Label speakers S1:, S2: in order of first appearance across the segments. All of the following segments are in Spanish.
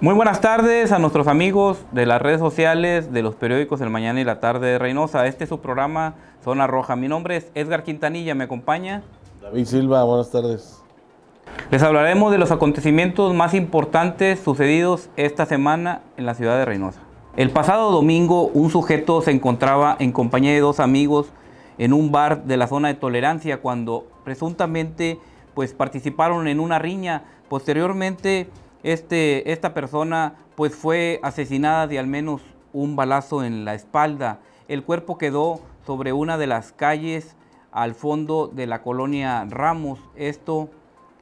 S1: Muy buenas tardes a nuestros amigos de las redes sociales, de los periódicos El Mañana y la Tarde de Reynosa. Este es su programa Zona Roja. Mi nombre es Edgar Quintanilla, me acompaña.
S2: David Silva, buenas tardes.
S1: Les hablaremos de los acontecimientos más importantes sucedidos esta semana en la ciudad de Reynosa. El pasado domingo un sujeto se encontraba en compañía de dos amigos en un bar de la zona de tolerancia cuando presuntamente pues participaron en una riña. Posteriormente este, esta persona pues fue asesinada de al menos un balazo en la espalda. El cuerpo quedó sobre una de las calles al fondo de la colonia Ramos. Esto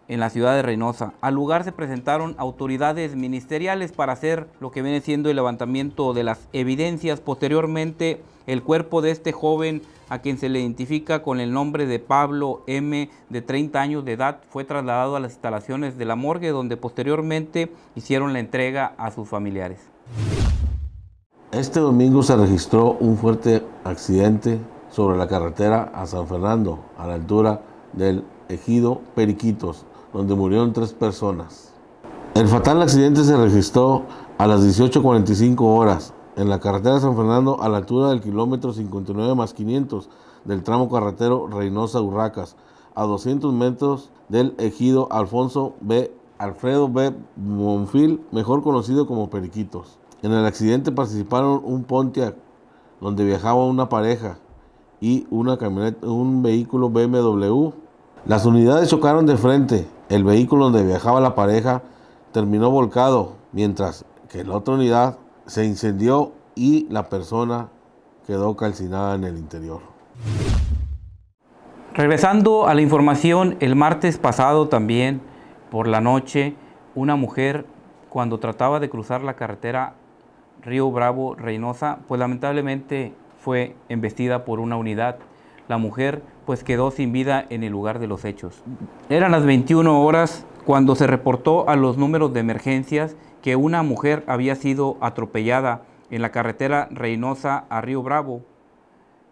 S1: en la ciudad de Reynosa. Al lugar se presentaron autoridades ministeriales para hacer lo que viene siendo el levantamiento de las evidencias. Posteriormente, el cuerpo de este joven, a quien se le identifica con el nombre de Pablo M, de 30 años de edad, fue trasladado a las instalaciones de la morgue, donde posteriormente hicieron la entrega a sus familiares.
S2: Este domingo se registró un fuerte accidente sobre la carretera a San Fernando, a la altura del ejido Periquitos, donde murieron tres personas. El fatal accidente se registró a las 18.45 horas en la carretera San Fernando a la altura del kilómetro 59 más 500 del tramo carretero Reynosa-Urracas, a 200 metros del ejido Alfonso B. Alfredo B. Monfil, mejor conocido como Periquitos. En el accidente participaron un Pontiac, donde viajaba una pareja, y una camioneta, un vehículo BMW. Las unidades chocaron de frente, el vehículo donde viajaba la pareja terminó volcado, mientras que la otra unidad se incendió y la persona quedó calcinada en el interior.
S1: Regresando a la información, el martes pasado también, por la noche, una mujer cuando trataba de cruzar la carretera Río Bravo Reynosa, pues lamentablemente fue embestida por una unidad. La mujer pues quedó sin vida en el lugar de los hechos. Eran las 21 horas cuando se reportó a los números de emergencias que una mujer había sido atropellada en la carretera Reynosa a Río Bravo.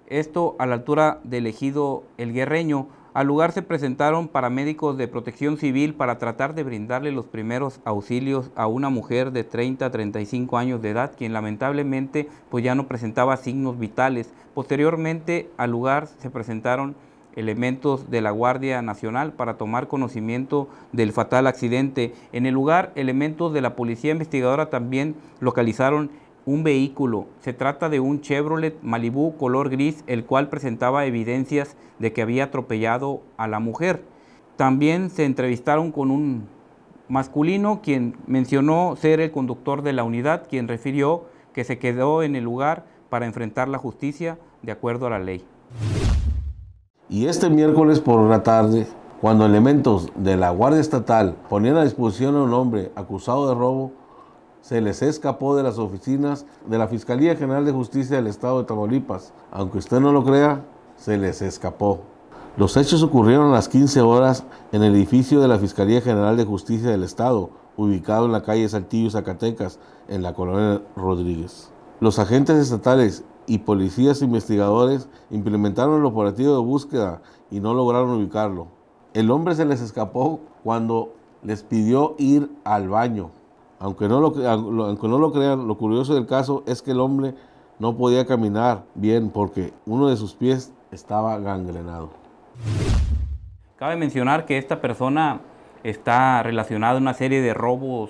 S1: Esto a la altura del ejido El Guerreño, al lugar se presentaron paramédicos de protección civil para tratar de brindarle los primeros auxilios a una mujer de 30 a 35 años de edad, quien lamentablemente pues ya no presentaba signos vitales. Posteriormente al lugar se presentaron elementos de la Guardia Nacional para tomar conocimiento del fatal accidente. En el lugar, elementos de la Policía Investigadora también localizaron un vehículo. Se trata de un Chevrolet Malibu color gris, el cual presentaba evidencias de que había atropellado a la mujer. También se entrevistaron con un masculino, quien mencionó ser el conductor de la unidad, quien refirió que se quedó en el lugar para enfrentar la justicia de acuerdo a la ley.
S2: Y este miércoles por la tarde, cuando elementos de la Guardia Estatal ponían a disposición a un hombre acusado de robo, se les escapó de las oficinas de la Fiscalía General de Justicia del Estado de Tamaulipas. Aunque usted no lo crea, se les escapó. Los hechos ocurrieron a las 15 horas en el edificio de la Fiscalía General de Justicia del Estado, ubicado en la calle Saltillo, Zacatecas, en la colonia Rodríguez. Los agentes estatales y policías investigadores implementaron el operativo de búsqueda y no lograron ubicarlo. El hombre se les escapó cuando les pidió ir al baño. Aunque no, lo, crean, lo curioso del caso es que el hombre no podía caminar bien porque uno de sus pies estaba gangrenado.
S1: Cabe mencionar que esta persona está relacionada a una serie de robos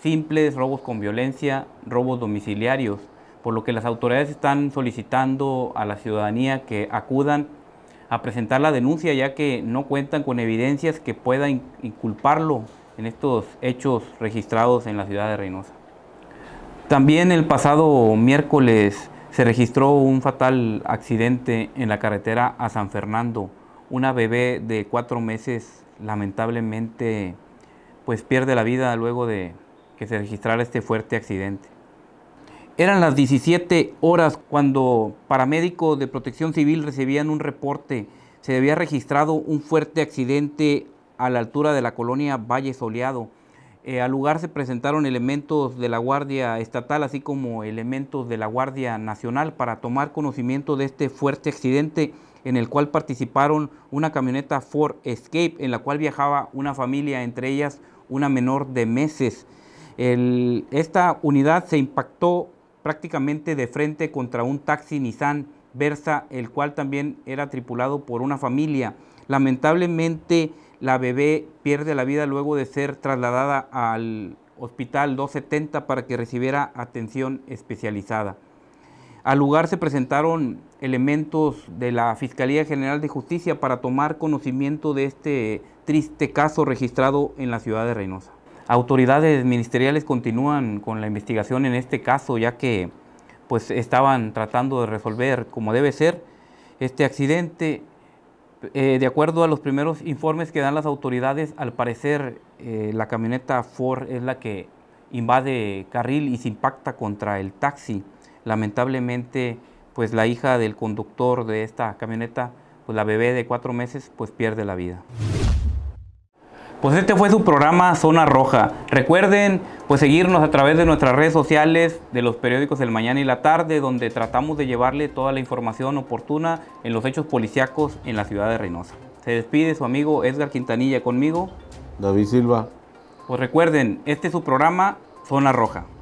S1: simples, robos con violencia, robos domiciliarios, por lo que las autoridades están solicitando a la ciudadanía que acudan a presentar la denuncia ya que no cuentan con evidencias que puedan inculparlo en estos hechos registrados en la ciudad de Reynosa. También el pasado miércoles se registró un fatal accidente en la carretera a San Fernando. Una bebé de cuatro meses lamentablemente pues pierde la vida luego de que se registrara este fuerte accidente. Eran las 17 horas cuando paramédicos de protección civil recibían un reporte. Se había registrado un fuerte accidente a la altura de la colonia Valle Soleado. Eh, al lugar se presentaron elementos de la Guardia Estatal, así como elementos de la Guardia Nacional, para tomar conocimiento de este fuerte accidente en el cual participaron una camioneta Ford Escape, en la cual viajaba una familia, entre ellas una menor de meses. esta unidad se impactó prácticamente de frente contra un taxi Nissan Versa, el cual también era tripulado por una familia. Lamentablemente, la bebé pierde la vida luego de ser trasladada al hospital 270 para que recibiera atención especializada. Al lugar se presentaron elementos de la Fiscalía General de Justicia para tomar conocimiento de este triste caso registrado en la ciudad de Reynosa. Autoridades ministeriales continúan con la investigación en este caso ya que pues estaban tratando de resolver como debe ser este accidente eh, de acuerdo a los primeros informes que dan las autoridades, al parecer eh, la camioneta Ford es la que invade carril y se impacta contra el taxi. Lamentablemente, pues la hija del conductor de esta camioneta, pues la bebé de cuatro meses, pues pierde la vida. Pues este fue su programa Zona Roja. Recuerden pues seguirnos a través de nuestras redes sociales, de los periódicos El Mañana y la Tarde, donde tratamos de llevarle toda la información oportuna en los hechos policíacos en la ciudad de Reynosa. Se despide su amigo Edgar Quintanilla conmigo.
S2: David Silva.
S1: Pues recuerden, este es su programa Zona Roja.